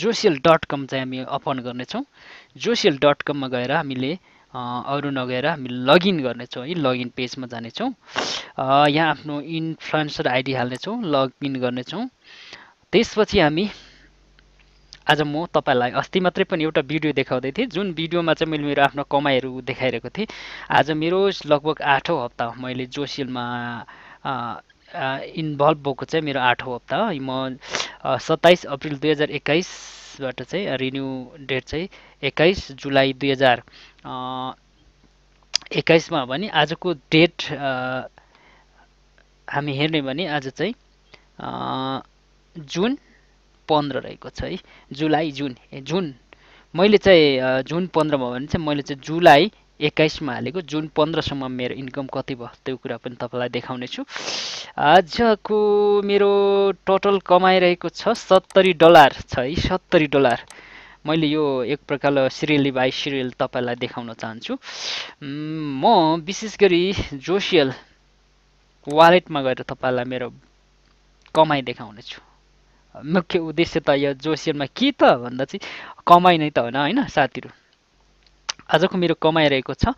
जोसियल dot कम चाहिँ हामी upon गर्नेछौँ जोसियल डट कममा गएर हामीले अरू नगएर हामी लगइन गर्नेछौँ है लगइन पेजमा जानेछौँ यहाँ आफ्नो इन्फ्लुएन्सर आइडी हाल्नेछौँ लगइन गर्नेछौँ त्यसपछि हामी आज म तपाईँलाई अस्ति मात्रै पनि एउटा भिडियो देखाउँदै थिएँ जुन भिडियोमा चाहिँ मैले मेरो आफ्नो कमाइहरू देखाइरहेको थिएँ आज मेरो लगभग आठौँ हप्ता मैले जोसियलमा इन्भल्भ भएको चाहिँ मेरो आठौँ हप्ता हो म सत्ताइस अप्रिल दुई हजार एक्काइसबाट चाहिँ रिन्यु डेट चाहिँ एक्काइस जुलाई दुई हजार एक्काइसमा हो भने आजको डेट हामी हेर्ने भने आज चाहिँ जुन पन्ध्र रहेको छ है जुलाई जुन ए जुन मैले चाहिँ जुन पन्ध्रमा भयो भने चाहिँ मैले चाहिँ जुलाई एक्काइसमा हालेको जुन पन्ध्रसम्म मेरो इन्कम कति भयो त्यो कुरा पनि तपाईँलाई देखाउनेछु आजको मेरो टोटल कमाइरहेको छ सत्तरी डलर छ है सत्तरी डलर मैले यो एक प्रकारले सिरियली बाई सिरियल तपाईँलाई देखाउन चाहन्छु म विशेष गरी जोसियल वालेटमा गएर तपाईँलाई मेरो कमाइ देखाउनेछु मुख्य उद्देश्य त यो जोसियलमा के त भन्दा चाहिँ कमाइ नै त होइन होइन साथीहरू आजको मेरो कमाइ रहेको छ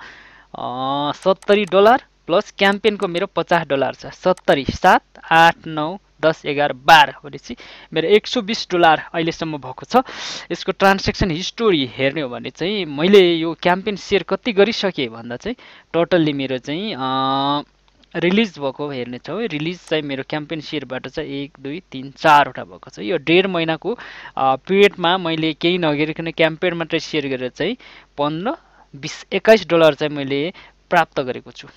सत्तरी डलर प्लस क्याम्पेनको मेरो पचास डलर छ सत्तरी सात आठ नौ दस एघार बाह्र भनेपछि मेरो एक सौ बिस डलर अहिलेसम्म भएको छ यसको ट्रान्सेक्सन हिस्टोरी हेर्ने हो भने चाहिँ मैले यो क्याम्पेन सेयर कति गरिसकेँ भन्दा चाहिँ टोटल्ली मेरो चाहिँ रिलिज भएको हेर्नेछौँ रिलिज चाहिँ मेरो क्याम्पेन सेयरबाट चाहिँ एक दुई तिन चारवटा भएको छ यो डेढ महिनाको पिरियडमा मैले केही नगरिकन क्याम्पेन मात्रै सेयर गरेर चाहिँ पन्ध्र बिस एक्काइस डलर चाहिँ मैले प्राप्त गरेको छु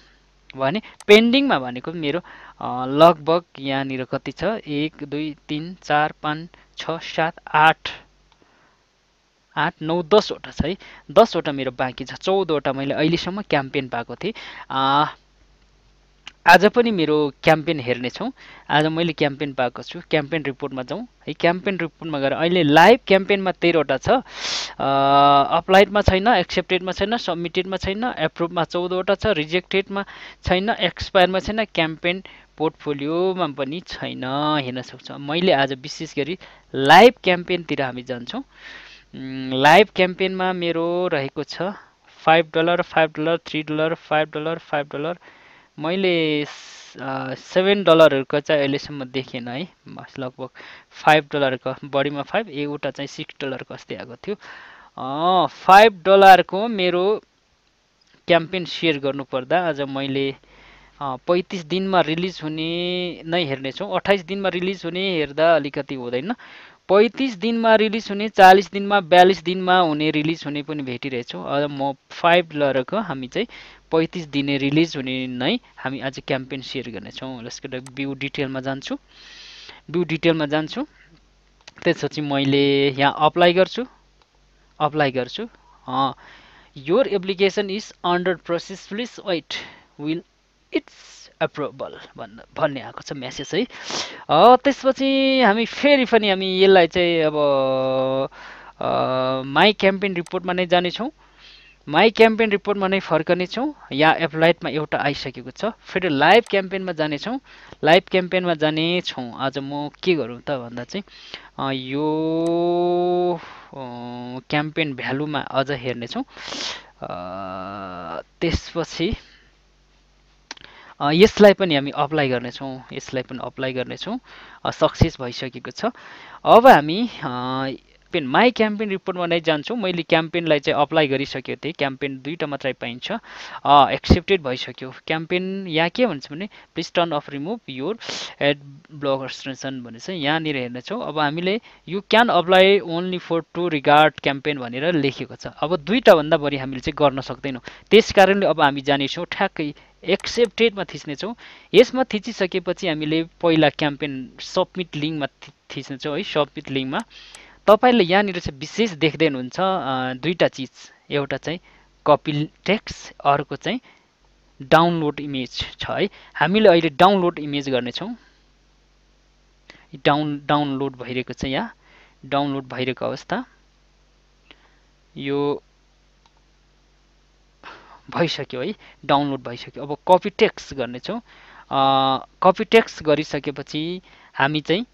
भने पेन्डिङमा भनेको मेरो लगभग यहाँनिर कति छ एक दुई तिन चार पाँच छ सात आठ आठ नौ दसवटा छ है दसवटा मेरो बाँकी छ चौधवटा मैले अहिलेसम्म क्याम्पेन पाएको थिएँ आज पनि मेरो क्याम्पेन हेर्नेछौँ आज मैले क्याम्पेन पाएको छु क्याम्पेन रिपोर्टमा जाउँ है क्याम्पेन रिपोर्टमा गएर अहिले लाइभ क्याम्पेनमा तेह्रवटा छ अप्लाइडमा छैन एक्सेप्टेडमा छैन सब्मिटेडमा छैन एप्रुभमा चौधवटा छ रिजेक्टेडमा छैन एक्सपायरमा छैन क्याम्पेन पोर्टफोलियोमा पनि छैन हेर्न सक्छौँ मैले आज विशेष गरी लाइभ क्याम्पेनतिर हामी जान्छौँ लाइभ क्याम्पेनमा मेरो रहेको छ five dollar five dollar three dollar five dollar five dollar मैले सेभेन डलरहरूको चाहिँ अहिलेसम्म देखेन है लगभग फाइभ डलरको बढीमा फाइभ एउटा चाहिँ सिक्स डलरको अस्ति आएको थियो फाइभ डलरको मेरो क्याम्पेन सेयर गर्नुपर्दा आज मैले पैँतिस दिनमा रिलिज हुने नै हेर्नेछौँ अठाइस दिनमा रिलिज हुने हेर्दा अलिकति हुँदैन पैँतिस दिनमा रिलिज हुने चालिस दिनमा बयालिस दिनमा हुने रिलिज हुने पनि भेटिरहेछौँ अब म फाइभ डलरको हामी चाहिँ पैँतिस दिने रिलिज हुने नै हामी आज क्याम्पेन सेयर गर्नेछौँ यसको बिउ डिटेलमा जान्छु बिउ डिटेलमा जान्छु त्यसपछि मैले यहाँ अप्लाई गर्छु अप्लाई गर्छु your application is under process please wait will it's approval भन् भन्ने आएको छ म्यासेज है त्यसपछि हामी फेरि पनि हामी यसलाई चाहिँ अब माई क्याम्पेन रिपोर्टमा नै जानेछौँ माई क्याम्पेन रिपोर्टमा नै फर्कनेछौँ या एप्लाइटमा एउटा आइसकेको छ फेरि लाइभ क्याम्पेनमा जानेछौँ लाइभ क्याम्पेनमा जानेछौँ आज म के गरौँ त भन्दा चाहिँ यो क्याम्पेन भ्यालुमा अझ हेर्नेछौँ त्यसपछि यसलाई पनि हामी अप्लाई गर्नेछौँ यसलाई पनि अप्लाई गर्नेछौँ सक्सेस भइसकेको छ अब हामी क्याम्पेन माई क्याम्पेन रिपोर्टमा नै जान्छौँ मैले क्याम्पेनलाई चाहिँ अप्लाई गरिसकेको थिएँ क्याम्पेन दुईवटा मात्रै पाइन्छ एक्सेप्टेड भइसक्यो क्याम्पेन यहाँ के भन्छ भने please turn off remove your ad blockers restriction भने चाहिँ यहाँनिर हेर्नेछौँ अब हामीले you can apply only for to regard campaign भनेर लेखेको छ अब दुईवटाभन्दा बढी हामीले चाहिँ गर्न सक्दैनौँ त्यस कारणले अब हामी जानेछौँ ठ्याक्कै एक्सेप्टेडमा थिच्नेछौँ यसमा थिचिसकेपछि हामीले पहिला क्याम्पेन सबमिट लिङ्कमा थिच्नेछौँ है सबमिट लिङ्कमा तपाईँले यहाँनिर चाहिँ विशेष देख्दै हुन्छ दुईवटा चिज एउटा चाहिँ कपी टेक्स्ट अर्को चाहिँ डाउनलोड इमेज छ है हामीले अहिले डाउनलोड इमेज गर्नेछौँ डाउन डाउनलोड भइरहेको छ यहाँ डाउनलोड भइरहेको अवस्था यो भइसक्यो है डाउनलोड भइसक्यो अब कपी टेक्स्ट गर्नेछौँ कपी टेक्स्ट गरिसकेपछि हामी चाहिँ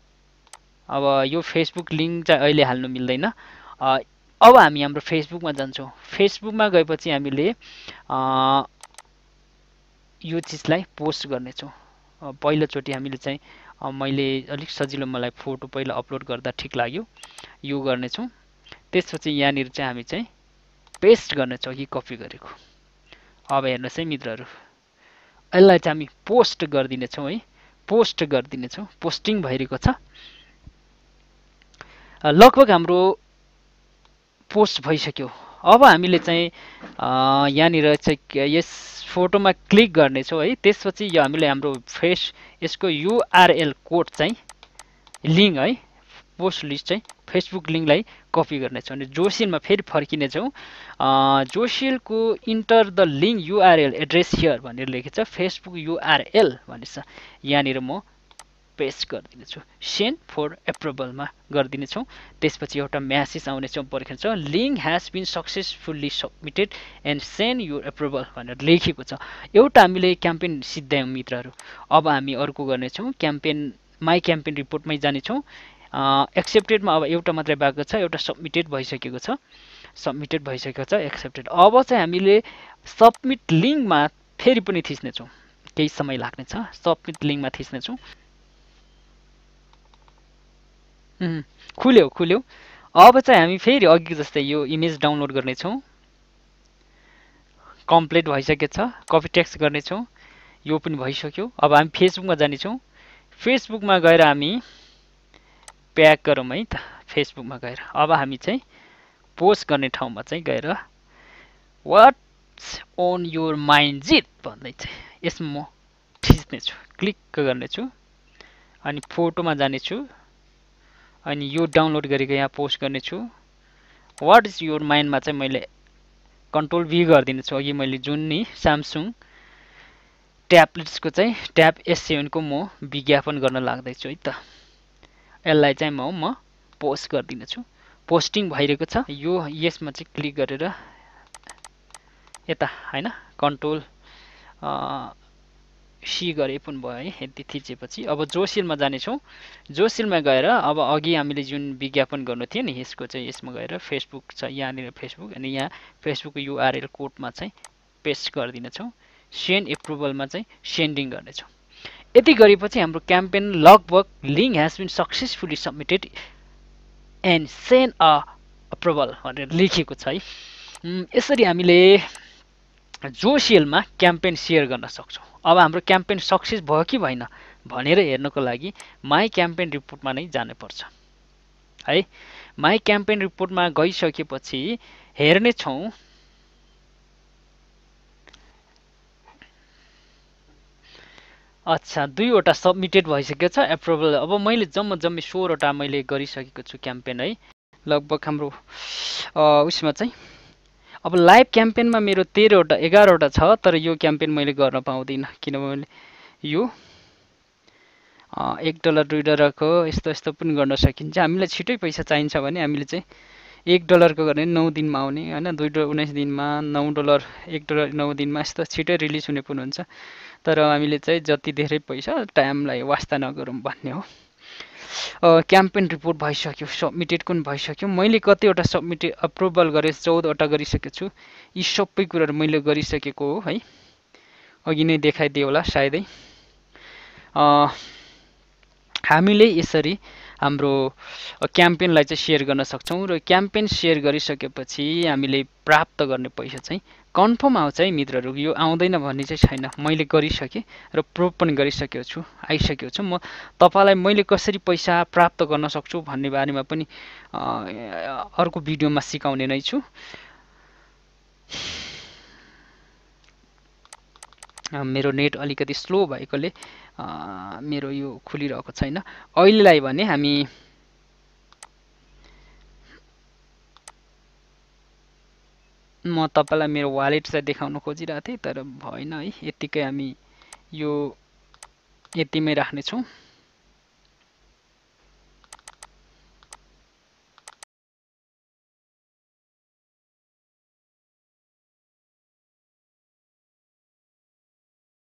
अब यो फेसबुक लिङ्क चाहिँ अहिले हाल्नु मिल्दैन अब हामी हाम्रो फेसबुकमा जान्छौँ फेसबुकमा गएपछि हामीले यो चिजलाई पोस्ट गर्नेछौँ पहिलोचोटि हामीले चाहिँ मैले अलिक सजिलो मलाई फोटो पहिला अपलोड गर्दा ठिक लाग्यो यो गर्नेछौँ त्यसपछि यहाँनिर चाहिँ हामी चाहिँ पेस्ट गर्नेछौँ कि कपी गरेको अब हेर्नुहोस् है मित्रहरू यसलाई चाहिँ हामी पोस्ट गरिदिनेछौँ है पोस्ट गरिदिनेछौँ पोस्टिङ भइरहेको छ लगभग हाम्रो पोस्ट भइसक्यो अब हामीले चाहिँ यहाँनिर चाहिँ यस फोटोमा क्लिक गर्नेछौँ है त्यसपछि यो हामीले हाम्रो फ्रेस यसको युआरएल कोड चाहिँ लिङ्क है पोस्ट लिस्ट चाहिँ फेसबुक लिङ्कलाई कपी गर्नेछौँ अनि जोसिलमा फेरि फर्किनेछौँ जोसिलको enter the link URL address here भनेर लेखेको छ फेसबुक युआरएल भनेर यहाँनिर म पेस्ट गरिदिनेछु सेन्ड फोर एप्रुभलमा गरिदिनेछौँ त्यसपछि एउटा म्यासेज आउनेछौँ पर्खिन्छौँ link has been successfully submitted and send you approval भनेर लेखेको छ एउटा हामीले क्याम्पेन सिद्धायौँ मित्रहरू अब हामी अर्को गर्नेछौँ क्याम्पेन माई क्याम्पेन रिपोर्टमै जानेछौँ एक्सेप्टेडमा अब एउटा मात्रै भएको छ एउटा सब्मिटेड भइसकेको छ सब्मिटेड भइसकेको छ एक्सेप्टेड अब चाहिँ हामीले सब्मिट लिङ्कमा फेरि पनि थिच्नेछौँ केही समय लाग्नेछ सब्मिट लिङ्कमा थिच्नेछौँ खुल्यो खुल्यो अब चाहिँ हामी फेरि अघि जस्तै यो इमेज डाउनलोड गर्नेछौँ कम्प्लिट भइसकेको छ कपी ट्याक्स गर्नेछौँ यो पनि भइसक्यो अब हामी फेसबुकमा जानेछौँ फेसबुकमा गएर हामी प्याक गरौँ है त फेसबुकमा गएर अब हामी चाहिँ पोस्ट गर्ने ठाउँमा चाहिँ गएर वाट्स ओन योर माइन्ड जित भन्दै चाहिँ यसमा म थिच्नेछु क्लिक गर्नेछु अनि फोटोमा जानेछु अनि यो डाउनलोड गरेको यहाँ पोस्ट गर्नेछु वाट इज योर माइन्डमा चाहिँ मैले कन्ट्रोल भी गरिदिनेछु अघि मैले जुन नि स्यामसुङ ट्याब्लेट्सको चाहिँ ट्याब एस सेभेनको म विज्ञापन गर्न लाग्दैछु है त यसलाई चाहिँ म म पोस्ट गरिदिनेछु पोस्टिङ भइरहेको छ यो यसमा चाहिँ क्लिक गरेर यता होइन कन्ट्रोल सी गरे पनि भयो है यति थिचेपछि अब जोसिलमा जानेछौँ जोसिलमा गएर अब अघि हामीले जुन विज्ञापन गर्नु थियो नि यसको चाहिँ यसमा गएर फेसबुक छ यहाँनिर फेसबुक अनि यहाँ फेसबुक युआरएल कोडमा चाहिँ पेस्ट गरिदिनेछौँ सेन्ड एप्रुभलमा चाहिँ सेन्डिङ गर्नेछौँ यति गरेपछि हाम्रो क्याम्पेन लगभग link has been successfully submitted and send a approval भनेर लेखिएको छ है यसरी हामीले जो सेलमा क्याम्पेन सेयर गर्न सक्छौँ अब हाम्रो क्याम्पेन सक्सेस भयो कि भएन भनेर हेर्नको लागि माई क्याम्पेन रिपोर्टमा नै जानुपर्छ है माई क्याम्पेन रिपोर्टमा गइसकेपछि हेर्ने छौँ अच्छा दुईवटा सब्मिटेड भइसकेको छ एप्रुभल अब मैले जम्मा जम्मी सोह्रवटा मैले गरिसकेको छु क्याम्पेन है लगभग हाम्रो उसमा चाहिँ अब लाइभ क्याम्पेनमा मेरो तेह्रवटा एघारवटा छ तर यो क्याम्पेन मैले गर्न पाउँदिनँ किनभने यो एक डलर दुई डलरको यस्तो यस्तो पनि गर्न सकिन्छ हामीलाई छिटै पैसा चाहिन्छ भने हामीले चाहिँ एक डलरको गर्ने नौ दिनमा आउने होइन दुई डलर उन्नाइस दिनमा नौ डलर एक डलर नौ दिनमा यस्तो छिटै रिलिज हुने पनि हुन्छ तर हामीले चाहिँ जति धेरै पैसा टाइमलाई वास्ता नगरौँ भन्ने हो क्याम्पेन रिपोर्ट भइसक्यो सब्मिटेड कुन भइसक्यो मैले कतिवटा सब्मिटेड अप्रुभल गरेँ चौधवटा गरिसकेको छु यी सबै कुराहरू मैले गरिसकेको हो है अघि नै देखाइदियो होला सायदै हामीले यसरी हाम्रो क्याम्पेनलाई चाहिँ सेयर गर्न सक्छौँ र क्याम्पेन सेयर गरिसकेपछि हामीले प्राप्त गर्ने पैसा चाहिँ कन्फर्म आउँछ है मित्रहरू यो आउँदैन भन्ने चाहिँ छैन मैले गरिसकेँ र प्रुभ पनि गरिसकेको छु आइसकेको छु म तपाईँलाई मैले कसरी पैसा प्राप्त गर्न सक्छु भन्ने बारेमा पनि अर्को भिडियोमा सिकाउने नै छु मेरो नेट अलिकति स्लो भएकोले मेरो यो खुलिरहेको छैन अहिलेलाई भने हामी म तपाईँलाई मेरो वालेट चाहिँ देखाउन खोजिरहेको थिएँ तर भएन है यत्तिकै हामी यो यतिमै राख्नेछौँ